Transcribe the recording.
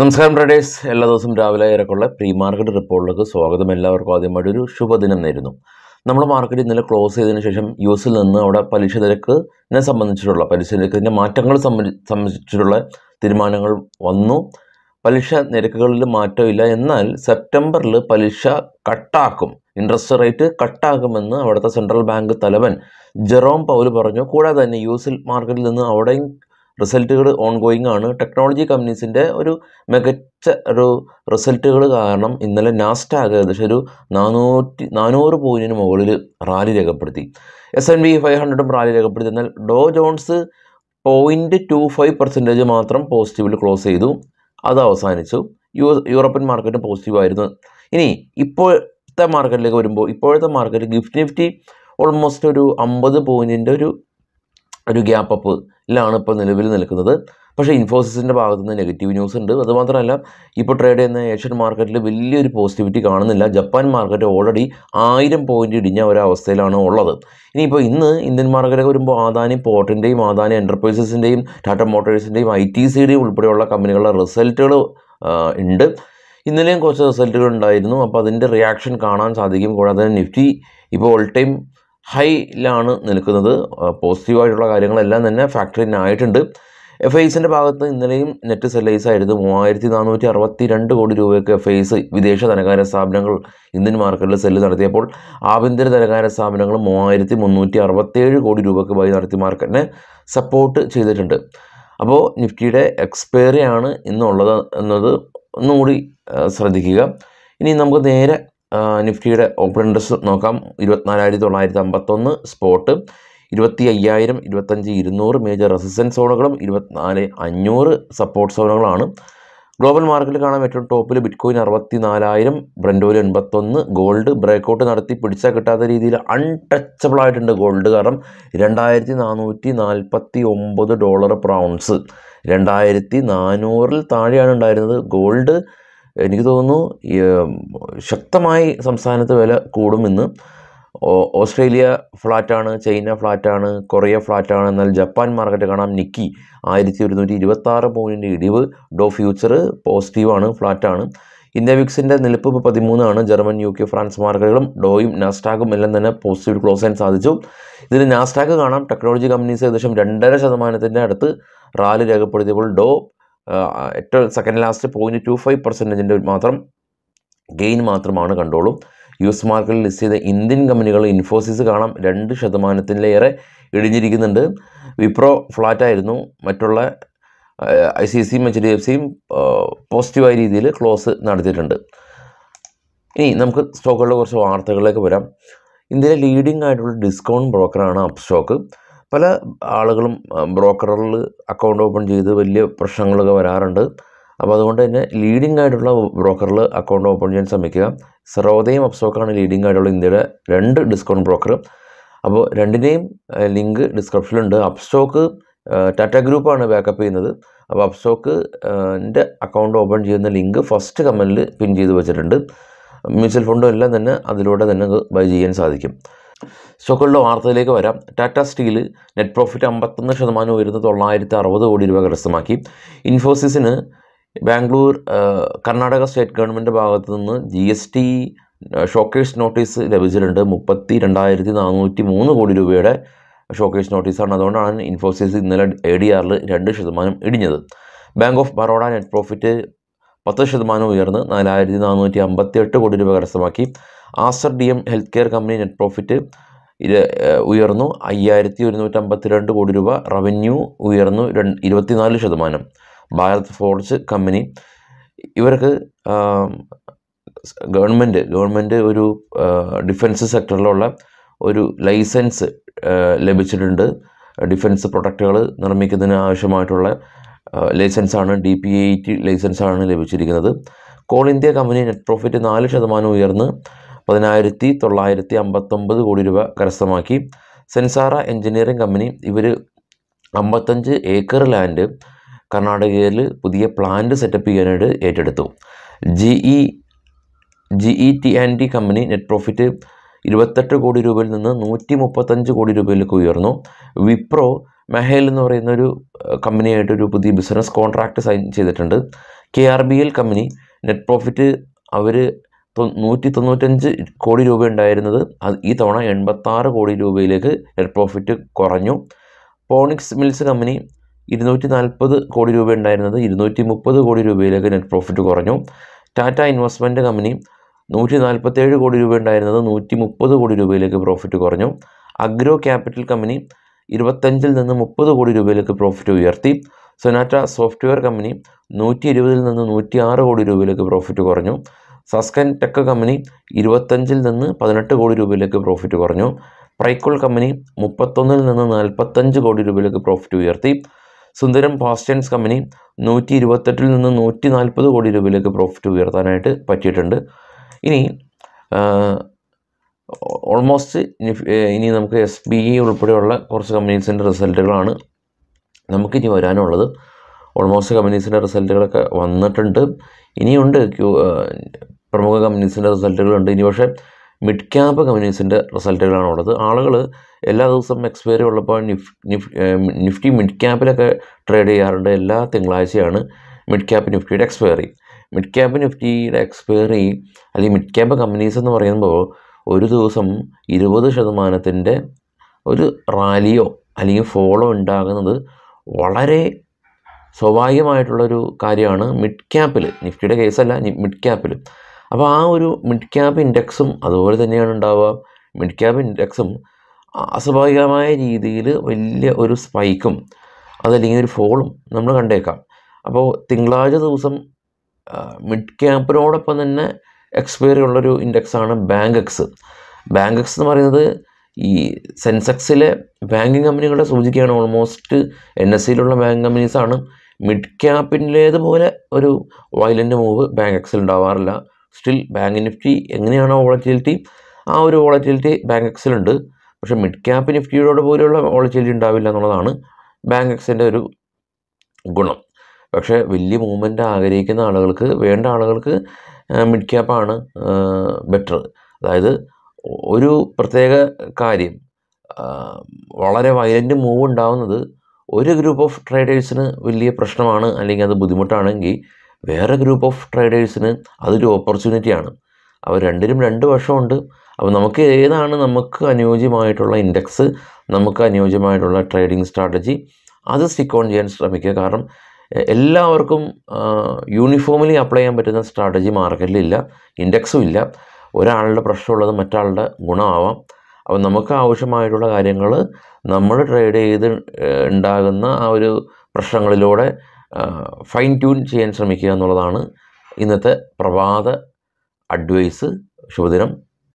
നമസ്കാരം ട്രേഡേഴ്സ് എല്ലാ ദിവസവും രാവിലെ ഏറെക്കുള്ള പ്രീ മാർക്കറ്റ് റിപ്പോർട്ടിലേക്ക് സ്വാഗതം എല്ലാവർക്കും ആദ്യമായിട്ട് ഒരു ശുഭദിനം നേരുന്നു നമ്മൾ മാർക്കറ്റ് ഇന്നലെ ക്ലോസ് ചെയ്തതിന് ശേഷം യു എസിൽ നിന്ന് അവിടെ പലിശ നിരക്കിനെ സംബന്ധിച്ചിട്ടുള്ള പലിശ നിരക്കിൻ്റെ മാറ്റങ്ങൾ സംബന്ധിച്ചിട്ടുള്ള തീരുമാനങ്ങൾ വന്നു പലിശ നിരക്കുകളിൽ മാറ്റമില്ല എന്നാൽ സെപ്റ്റംബറിൽ പലിശ കട്ടാക്കും ഇൻട്രസ്റ്റ് റേറ്റ് കട്ടാക്കുമെന്ന് അവിടുത്തെ സെൻട്രൽ ബാങ്ക് തലവൻ ജെറോം പൗല് പറഞ്ഞു കൂടാതെ തന്നെ യു എസിൽ മാർക്കറ്റിൽ നിന്ന് അവിടെയും റിസൾട്ടുകൾ ഗോയിങ് ആണ് ടെക്നോളജി കമ്പനീസിൻ്റെ ഒരു മികച്ച ഒരു റിസൾട്ടുകൾ കാരണം ഇന്നലെ നാസ്റ്റാക് ഏകദേശം ഒരു നാനൂറ്റി നാനൂറ് പോയിന്റിന് മുകളിൽ റാലി രേഖപ്പെടുത്തി എസ് എൻ ബി ഫൈവ് ഹൺഡ്രഡും റാലി രേഖപ്പെടുത്തി എന്നാൽ Dow Jones point two five percentage മാത്രം പോസിറ്റീവിൽ ക്ലോസ് ചെയ്തു അത് അവസാനിച്ചു യു യൂറോപ്യൻ പോസിറ്റീവ് ആയിരുന്നു ഇനി ഇപ്പോഴത്തെ മാർക്കറ്റിലേക്ക് വരുമ്പോൾ ഇപ്പോഴത്തെ മാർക്കറ്റ് ഗിഫ്റ്റ് നിഫ്റ്റി ഓൾമോസ്റ്റ് ഒരു അമ്പത് പോയിൻറ്റിൻ്റെ ഒരു ഒരു ഗ്യാപ്പ് അപ്പ് ലാണ് ഇപ്പോൾ നിലവിൽ നിൽക്കുന്നത് പക്ഷേ ഇൻഫോസിസിൻ്റെ ഭാഗത്തു നിന്ന് നെഗറ്റീവ് ന്യൂസ് ഉണ്ട് അതുമാത്രമല്ല ഇപ്പോൾ ട്രേഡ് ചെയ്യുന്ന ഏഷ്യൻ മാർക്കറ്റിൽ വലിയൊരു പോസിറ്റിവിറ്റി കാണുന്നില്ല ജപ്പാൻ മാർക്കറ്റ് ഓൾറെഡി ആയിരം പോയിൻ്റ് ഇടിഞ്ഞ ഒരവസ്ഥയിലാണ് ഉള്ളത് ഇനിയിപ്പോൾ ഇന്ന് ഇന്ത്യൻ മാർക്കറ്റ് വരുമ്പോൾ ആദാനി പോർട്ടിൻ്റെയും ആദാനി എൻ്റർപ്രൈസസിൻ്റെയും ടാറ്റ മോട്ടോഴ്സിൻ്റെയും ഐ ടി സിയുടെയും ഉൾപ്പെടെയുള്ള കമ്പനികളുടെ റിസൾട്ടുകൾ ഉണ്ട് ഇന്നലെയും കുറച്ച് റിസൾട്ടുകൾ ഉണ്ടായിരുന്നു അപ്പോൾ അതിൻ്റെ റിയാക്ഷൻ കാണാൻ സാധിക്കും കൂടാതെ നിഫ്റ്റി ഇപ്പോൾ ഓൾ ടൈം ഹൈയിലാണ് നിൽക്കുന്നത് പോസിറ്റീവായിട്ടുള്ള കാര്യങ്ങളെല്ലാം തന്നെ ഫാക്ടറിനായിട്ടുണ്ട് എഫ് സിൻ്റെ ഭാഗത്ത് ഇന്നലെയും നെറ്റ് സെല്ലൈസ് ആയിരുന്നു മൂവായിരത്തി നാനൂറ്റി അറുപത്തി രണ്ട് കോടി രൂപയ്ക്ക് എഫ് ഐസ് വിദേശ ധനകാര്യ സ്ഥാപനങ്ങൾ ഇന്ത്യൻ മാർക്കറ്റിൽ സെല്ല് നടത്തിയപ്പോൾ ആഭ്യന്തര ധനകാര്യ സ്ഥാപനങ്ങൾ മൂവായിരത്തി മുന്നൂറ്റി അറുപത്തേഴ് കോടി രൂപയ്ക്ക് ബൈ നടത്തി മാർക്കറ്റിനെ സപ്പോർട്ട് ചെയ്തിട്ടുണ്ട് അപ്പോൾ നിഫ്റ്റിയുടെ എക്സ്പയറി ആണ് ഇന്നുള്ളത് എന്നത് ഒന്നുകൂടി ശ്രദ്ധിക്കുക ഇനി നമുക്ക് നേരെ നിഫ്റ്റിയുടെ ഓപ്പൺ ഇൻട്രസ്റ്റ് നോക്കാം ഇരുപത്തിനാലായിരത്തി തൊള്ളായിരത്തി അമ്പത്തൊന്ന് സ്പോട്ട് ഇരുപത്തി അയ്യായിരം ഇരുപത്തഞ്ച് ഇരുന്നൂറ് മേജർ റെസിസ്റ്റൻസ് സോണുകളും ഇരുപത്തിനാല് അഞ്ഞൂറ് സപ്പോർട്ട് സോണുകളാണ് ഗ്ലോബൽ മാർക്കറ്റിൽ കാണാൻ ഏറ്റവും ടോപ്പിൽ ബിറ്റ്കോയിൻ അറുപത്തി നാലായിരം ബ്രൻഡോയിൽ എൺപത്തൊന്ന് ഗോൾഡ് ബ്രേക്കൗട്ട് നടത്തി പിടിച്ചാൽ കിട്ടാത്ത രീതിയിൽ അൺടച്ചബിൾ ആയിട്ടുണ്ട് ഗോൾഡ് കാരണം രണ്ടായിരത്തി നാനൂറ്റി നാൽപ്പത്തി ഒമ്പത് ഡോളർ പ്രൗൺസ് രണ്ടായിരത്തി നാനൂറിൽ താഴെയാണ് ഉണ്ടായിരുന്നത് ഗോൾഡ് എനിക്ക് തോന്നുന്നു ശക്തമായി സംസ്ഥാനത്ത് വില കൂടുമെന്ന് ഓസ്ട്രേലിയ ഫ്ലാറ്റാണ് ചൈന ഫ്ലാറ്റാണ് കൊറിയ ഫ്ലാറ്റാണ് എന്നാൽ ജപ്പാൻ മാർക്കറ്റ് കാണാം നിക്കി ആയിരത്തി ഒരുന്നൂറ്റി ആറ് പോയിൻ്റ് ഇടിവ് ഡോ ഫ്യൂച്ചർ പോസിറ്റീവാണ് ഫ്ലാറ്റാണ് ഇന്ത്യ വിക്സിൻ്റെ നിലപ്പ് ഇപ്പോൾ പതിമൂന്നാണ് ജർമ്മൻ യു കെ ഫ്രാൻസ് മാർക്കറ്റുകളും ഡോയും നാസ്റ്റാഗും എല്ലാം തന്നെ പോസിറ്റീവ് ക്ലോസ് ചെയ്യാൻ സാധിച്ചു ഇതിൽ നാസ്റ്റാഗ് കാണാം ടെക്നോളജി കമ്പനീസ് ഏകദേശം രണ്ടര ശതമാനത്തിൻ്റെ അടുത്ത് റാലി രേഖപ്പെടുത്തിയപ്പോൾ ഡോ ഏറ്റവും second last point two five പെർസെൻറ്റേജിൻ്റെ മാത്രം ഗെയിൻ മാത്രമാണ് കണ്ടോളും യു എസ് മാർക്കറ്റിൽ ലിസ്റ്റ് ചെയ്ത ഇന്ത്യൻ കമ്പനികൾ ഇൻഫോസിസ് കാണാം രണ്ട് ശതമാനത്തിലേറെ ഇടിഞ്ഞിരിക്കുന്നുണ്ട് വിപ്രോ ഫ്ലാറ്റായിരുന്നു മറ്റുള്ള ഐ സി സിയും എച്ച് ഡി എഫ് സിയും പോസിറ്റീവായ രീതിയിൽ ക്ലോസ് നടത്തിയിട്ടുണ്ട് ഇനി നമുക്ക് സ്റ്റോക്കുകളുടെ കുറച്ച് വാർത്തകളിലേക്ക് വരാം ഇന്ത്യയിലെ ലീഡിംഗ് ആയിട്ടുള്ള ഡിസ്കൗണ്ട് ബ്രോക്കറാണ് അപ്സ്റ്റോക്ക് പല ആളുകളും ബ്രോക്കറിൽ അക്കൗണ്ട് ഓപ്പൺ ചെയ്ത് വലിയ പ്രശ്നങ്ങളൊക്കെ വരാറുണ്ട് അപ്പോൾ അതുകൊണ്ട് തന്നെ ലീഡിംഗ് ആയിട്ടുള്ള ബ്രോക്കറിൽ അക്കൗണ്ട് ഓപ്പൺ ചെയ്യാൻ ശ്രമിക്കുക സർവോദയം അപ്സോക്കാണ് ലീഡിംഗ് ആയിട്ടുള്ള ഇന്ത്യയുടെ രണ്ട് ഡിസ്കൗണ്ട് ബ്രോക്കർ അപ്പോൾ രണ്ടിനെയും ലിങ്ക് ഡിസ്ക്രിപ്ഷനിലുണ്ട് അപ്സ്റ്റോക്ക് ടാറ്റ ഗ്രൂപ്പാണ് ബാക്കപ്പ് ചെയ്യുന്നത് അപ്പോൾ അപ്സ്റ്റോക്ക് എൻ്റെ അക്കൗണ്ട് ഓപ്പൺ ചെയ്യുന്ന ലിങ്ക് ഫസ്റ്റ് കമൻറ്റിൽ പിൻ ചെയ്ത് വെച്ചിട്ടുണ്ട് മ്യൂച്വൽ ഫണ്ടും എല്ലാം തന്നെ അതിലൂടെ തന്നെ ബൈ ചെയ്യാൻ സാധിക്കും സ്റ്റോക്കുകളുടെ വാർത്തയിലേക്ക് വരാം ടാറ്റ സ്റ്റീല് നെറ്റ് പ്രോഫിറ്റ് അമ്പത്തൊന്ന് ശതമാനം ഉയരുന്ന തൊള്ളായിരത്തി അറുപത് കോടി രൂപ കരസ്ഥമാക്കി ഇൻഫോസിസിന് ബാംഗ്ലൂർ കർണാടക സ്റ്റേറ്റ് ഗവൺമെൻറ് ഭാഗത്തു നിന്ന് G S T show cause notice ലഭിച്ചിട്ടുണ്ട് മുപ്പത്തി രണ്ടായിരത്തി നാനൂറ്റി മൂന്ന് കോടി രൂപയുടെ ഷോക്കേഴ്സ് നോട്ടീസാണ് അതുകൊണ്ടാണ് ഇൻഫോസിസ് ഇന്നലെ എ ഡി ആറിൽ രണ്ട് ശതമാനം ഇടിഞ്ഞത് bank of Baroda net profit പത്ത് ശതമാനം ഉയർന്ന് നാലായിരത്തി നാനൂറ്റി അമ്പത്തി എട്ട് കോടി രൂപ കരസ്ഥമാക്കി Aster D M health care company net profit ഇത് ഉയർന്നു അയ്യായിരത്തി ഒരുന്നൂറ്റമ്പത്തി രണ്ട് കോടി രൂപ റവന്യൂ ഉയർന്നു ഇരുപത്തിനാല് ശതമാനം ഭാരത് ഫോർജ് കമ്പനി ഇവർക്ക് ഗവൺമെൻറ് ഗവൺമെൻറ് ഒരു ഡിഫൻസ് സെക്ടറിലുള്ള ഒരു ലൈസൻസ് ലഭിച്ചിട്ടുണ്ട് ഡിഫൻസ് പ്രൊഡക്റ്റുകൾ നിർമ്മിക്കുന്നതിന് ആവശ്യമായിട്ടുള്ള ലൈസൻസാണ് ഡി പി എയ്റ്റ് ലൈസൻസാണ് ലഭിച്ചിരിക്കുന്നത് Coal India company net profit നാല് ശതമാനം ഉയർന്ന് പതിനായിരത്തി തൊള്ളായിരത്തി അമ്പത്തൊമ്പത് കോടി രൂപ കരസ്ഥമാക്കി സെൻസാറ എഞ്ചിനീയറിംഗ് കമ്പനി ഇവർ അമ്പത്തഞ്ച് ഏക്കർ ലാൻഡ് കർണാടകയിൽ പുതിയ പ്ലാന്റ് സെറ്റപ്പ് ചെയ്യാനായിട്ട് ഏറ്റെടുത്തു G E G E T and D company net profit ഇരുപത്തെട്ട് കോടി രൂപയിൽ നിന്ന് നൂറ്റി മുപ്പത്തഞ്ച് കോടി രൂപയിലേക്ക് ഉയർന്നു വിപ്രോ മെഹേൽ എന്ന് പറയുന്ന ഒരു കമ്പനിയായിട്ടൊരു പുതിയ ബിസിനസ് കോൺട്രാക്റ്റ് സൈൻ ചെയ്തിട്ടുണ്ട് K R B L company net profit അവർ നൂറ്റി തൊണ്ണൂറ്റഞ്ച് കോടി രൂപ ഉണ്ടായിരുന്നത് ഈ തവണ എൺപത്താറ് കോടി രൂപയിലേക്ക് നെറ്റ് പ്രോഫിറ്റ് കുറഞ്ഞു പോണിക്സ് മിൽസ് കമ്പനി ഇരുന്നൂറ്റി നാൽപ്പത് കോടി രൂപ ഉണ്ടായിരുന്നത് ഇരുന്നൂറ്റി മുപ്പത് കോടി രൂപയിലേക്ക് നെറ്റ് പ്രോഫിറ്റ് കുറഞ്ഞു ടാറ്റ ഇൻവെസ്റ്റ്മെൻറ്റ് കമ്പനി നൂറ്റി നാൽപ്പത്തേഴ് കോടി രൂപ ഉണ്ടായിരുന്നത് നൂറ്റി മുപ്പത് കോടി രൂപയിലേക്ക് പ്രോഫിറ്റ് കുറഞ്ഞു അഗ്രോ ക്യാപിറ്റൽ കമ്പനി ഇരുപത്തഞ്ചിൽ നിന്ന് മുപ്പത് കോടി രൂപയിലേക്ക് പ്രോഫിറ്റ് ഉയർത്തി സൊനാറ്റ സോഫ്റ്റ്വെയർ കമ്പനി നൂറ്റി ഇരുപതിൽ നിന്ന് നൂറ്റി ആറ് കോടി രൂപയിലേക്ക് പ്രോഫിറ്റ് കുറഞ്ഞു സസ്കൻ ടെക് കമ്പനി ഇരുപത്തഞ്ചിൽ നിന്ന് പതിനെട്ട് കോടി രൂപയിലേക്ക് പ്രോഫിറ്റ് കുറഞ്ഞു പ്രൈക്കോൾ കമ്പനി മുപ്പത്തൊന്നിൽ നിന്ന് നാൽപ്പത്തഞ്ച് കോടി രൂപയിലേക്ക് പ്രോഫിറ്റ് ഉയർത്തി സുന്ദരം ഫാസ്റ്റൻസ് കമ്പനി നൂറ്റി ഇരുപത്തെട്ടിൽ നിന്ന് നൂറ്റി നാൽപ്പത് കോടി രൂപയിലേക്ക് പ്രോഫിറ്റ് ഉയർത്താനായിട്ട് പറ്റിയിട്ടുണ്ട് ഇനി ഓൾമോസ്റ്റ് ഇനി നമുക്ക് എസ് ബി ഇ ഉൾപ്പെടെയുള്ള കുറച്ച് കമ്പനീസിൻ്റെ റിസൾട്ടുകളാണ് നമുക്കിനി വരാനുള്ളത് ഓൾമോസ്റ്റ് കമ്പനീസിൻ്റെ റിസൾട്ടുകളൊക്കെ വന്നിട്ടുണ്ട് ഇനിയുണ്ട് ക്യൂ പ്രമുഖ കമ്പനീസിൻ്റെ റിസൾട്ടുകളുണ്ട് ഇനി പക്ഷേ മിഡ് ക്യാപ്പ് കമ്പനീസിൻ്റെ റിസൾട്ടുകളാണ് ഉള്ളത് ആളുകൾ എല്ലാ ദിവസവും എക്സ്പയറി ഉള്ളപ്പോൾ നിഫ് നിഫ്റ്റി മിഡ് ക്യാപ്പിലൊക്കെ ട്രേഡ് ചെയ്യാറുണ്ട് എല്ലാ തിങ്കളാഴ്ചയാണ് മിഡ് ക്യാപ്പ് നിഫ്റ്റിയുടെ എക്സ്പയറി മിഡ് ക്യാപ്പ് നിഫ്റ്റിയുടെ എക്സ്പയറി അല്ലെങ്കിൽ മിഡ് ക്യാപ്പ് കമ്പനീസ് എന്ന് പറയുമ്പോൾ ഒരു ദിവസം ഇരുപത് ശതമാനത്തിൻ്റെ ഒരു റാലിയോ അല്ലെങ്കിൽ ഫോളോ ഉണ്ടാകുന്നത് വളരെ സ്വാഭാവികമായിട്ടുള്ളൊരു കാര്യമാണ് മിഡ് ക്യാപ്പിൽ നിഫ്റ്റിയുടെ കേസല്ല മിഡ് ക്യാപ്പിൽ അപ്പോൾ ആ ഒരു മിഡ് ക്യാപ് ഇൻഡെക്സും അതുപോലെ തന്നെയാണ് ഉണ്ടാവുക മിഡ് ക്യാപ് ഇൻഡെക്സും അസ്വാഭാവികമായ രീതിയിൽ വലിയ ഒരു സ്പൈക്കും അതല്ലെങ്കിൽ ഒരു ഫോളും നമ്മൾ കണ്ടേക്കാം അപ്പോൾ തിങ്കളാഴ്ച ദിവസം മിഡ് ക്യാപ്പിനോടൊപ്പം തന്നെ എക്സ്പയറി ഉള്ളൊരു ഇൻഡെക്സാണ് ബാങ്ക് എക്സ് ബാങ്ക് എക്സ് എന്ന് പറയുന്നത് ഈ സെൻസെക്സിലെ ബാങ്കിങ് കമ്പനികളെ സൂചിക്കുകയാണ് ഓൾമോസ്റ്റ് എൻ എസ് സിയിലുള്ള ബാങ്ക് കമ്പനീസാണ് മിഡ് ക്യാപ്പിൻ്റേതുപോലെ ഒരു വയലൻ്റ് മൂവ് ബാങ്ക് എക്സിൽ ഉണ്ടാവാറില്ല സ്റ്റിൽ ബാങ്ക് നിഫ്റ്റി എങ്ങനെയാണോ വോളറ്റിലിറ്റി ആ ഒരു വോളറ്റിലിറ്റി ബാങ്ക് എക്സിലുണ്ട് പക്ഷേ മിഡ് ക്യാപ്പ് നിഫ്റ്റിയോട് പോലെയുള്ള വോളറ്റിലിറ്റി ഉണ്ടാവില്ല എന്നുള്ളതാണ് ബാങ്ക് എക്സിൻ്റെ ഒരു ഗുണം പക്ഷേ വലിയ മൂവ്മെൻറ്റ് ആഗ്രഹിക്കുന്ന ആളുകൾക്ക് വേണ്ട ആളുകൾക്ക് മിഡ് ക്യാപ്പാണ് ബെറ്റർ അതായത് ഒരു പ്രത്യേക കാര്യം വളരെ വയലൻ്റ് മൂവ് ഉണ്ടാവുന്നത് ഒരു ഗ്രൂപ്പ് ഓഫ് ട്രേഡേഴ്സിന് വലിയ പ്രശ്നമാണ് അല്ലെങ്കിൽ അത് ബുദ്ധിമുട്ടാണെങ്കിൽ വേറെ ഗ്രൂപ്പ് ഓഫ് ട്രേഡേഴ്സിന് അതൊരു ഓപ്പർച്യൂണിറ്റിയാണ് അവർ രണ്ടിനും രണ്ട് വർഷമുണ്ട് അപ്പോൾ നമുക്ക് ഏതാണ് നമുക്ക് അനുയോജ്യമായിട്ടുള്ള ഇൻഡെക്സ് നമുക്ക് അനുയോജ്യമായിട്ടുള്ള ട്രേഡിംഗ് സ്ട്രാറ്റജി അത് സ്റ്റിക്ക് ഓൺ ചെയ്യാൻ ശ്രമിക്കുക കാരണം എല്ലാവർക്കും യൂണിഫോമിലി അപ്ലൈ ചെയ്യാൻ പറ്റുന്ന സ്ട്രാറ്റജി മാർക്കറ്റിലില്ല ഇൻഡെക്സും ഇല്ല ഒരാളുടെ പ്രശ്നമുള്ളത് മറ്റാളുടെ ഗുണമാവാം അപ്പോൾ നമുക്ക് ആവശ്യമായിട്ടുള്ള കാര്യങ്ങൾ നമ്മൾ ട്രേഡ് ചെയ്ത് ഉണ്ടാകുന്ന ആ ഒരു പ്രശ്നങ്ങളിലൂടെ ഫൈൻ ട്യൂൺ ചെയ്യാൻ ശ്രമിക്കുക എന്നുള്ളതാണ് ഇന്നത്തെ പ്രഭാത അഡ്വൈസ് ശുഭദിനം